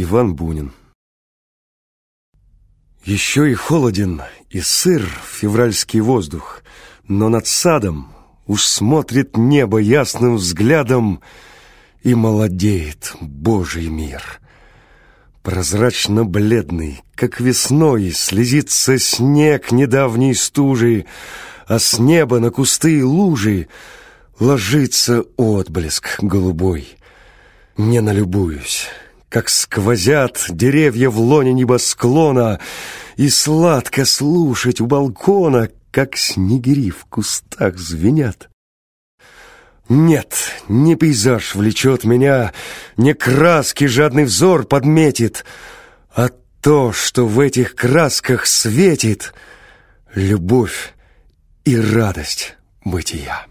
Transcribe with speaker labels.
Speaker 1: Иван Бунин Еще и холоден, и сыр февральский воздух, Но над садом уж смотрит небо ясным взглядом И молодеет Божий мир. Прозрачно-бледный, как весной, Слезится снег недавней стужи, А с неба на кусты и лужи Ложится отблеск голубой. Не налюбуюсь как сквозят деревья в лоне небосклона, и сладко слушать у балкона, как снегири в кустах звенят. Нет, не пейзаж влечет меня, не краски жадный взор подметит, а то, что в этих красках светит любовь и радость бытия.